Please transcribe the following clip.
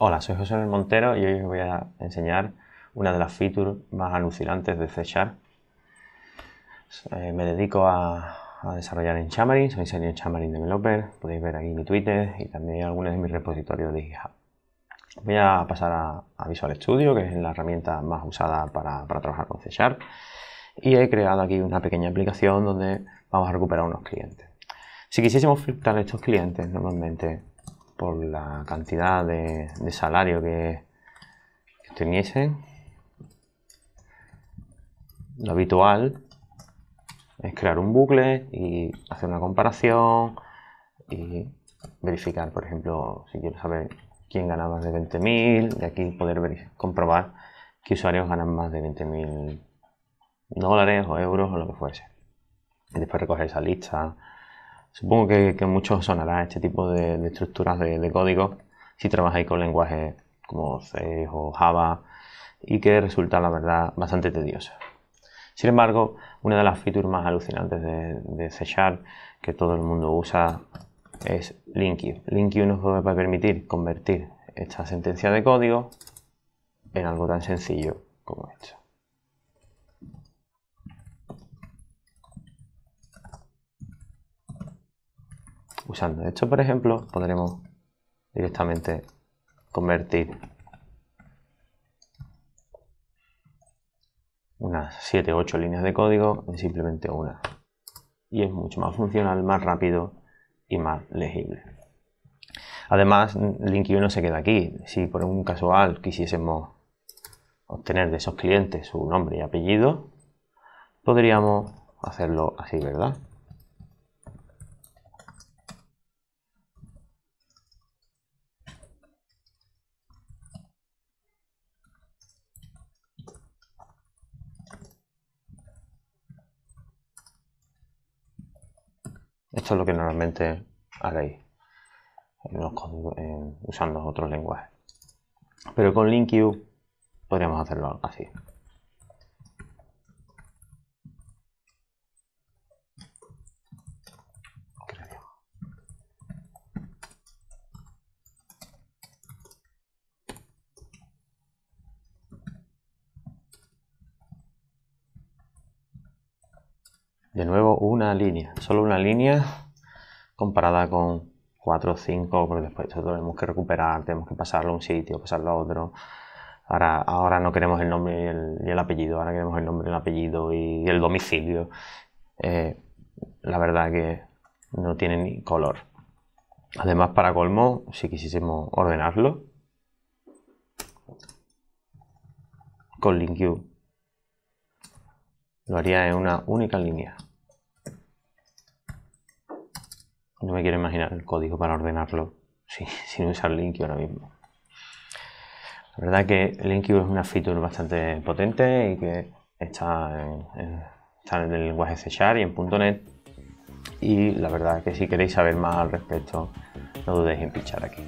Hola, soy José Luis Montero y hoy os voy a enseñar una de las features más alucinantes de C Sharp. Eh, me dedico a, desarrollar en Xamarin, soy senior Xamarin Developer, podéis ver aquí mi Twitter y también algunos de mis repositorios de GitHub. Voy a pasar a, Visual Studio, que es la herramienta más usada para, trabajar con C Sharp, y he creado aquí una pequeña aplicación donde vamos a recuperar unos clientes. Si quisiésemos filtrar estos clientes, normalmente por la cantidad de, salario que, que Lo habitual es crear un bucle y hacer una comparación y verificar, por ejemplo, si quiero saber quién gana más de 20.000, de aquí poder comprobar qué usuarios ganan más de 20.000 dólares o euros o lo que fuese. Y después recoger esa lista Supongo que, muchos sonará este tipo de, estructuras de, código si trabajáis con lenguajes como C o Java y que resulta, la verdad, bastante tediosa. Sin embargo, una de las features más alucinantes de, de C Sharp que todo el mundo usa es LinkU. LinkU nos va a permitir convertir esta sentencia de código en algo tan sencillo como esto. usando esto, por ejemplo, podremos directamente convertir unas 7 o 8 líneas de código en simplemente una. Y es mucho más funcional, más rápido y más legible. Además, linky no se queda aquí. Si por un casual quisiésemos obtener de esos clientes su nombre y apellido, podríamos hacerlo así, ¿verdad? Esto es lo que normalmente haréis usando otros lenguajes. Pero con LinkU podríamos hacerlo así. De nuevo una línea, solo una línea comparada con 4 o 5, porque después tenemos que recuperar, tenemos que pasarlo a un sitio, pasarlo a otro. Ahora, no queremos el nombre y el, apellido, ahora queremos el nombre, el apellido y el domicilio. Eh, la verdad que no tiene ni color. Además, para colmo, si quisiésemos ordenarlo, con lo haría en una única línea. No me quiero imaginar el código para ordenarlo sin, usar Linky ahora mismo. La verdad que Linky es una feature bastante potente y que está en, el lenguaje C y en .NET. Y la verdad que si queréis saber más al respecto, no dudéis en pinchar aquí.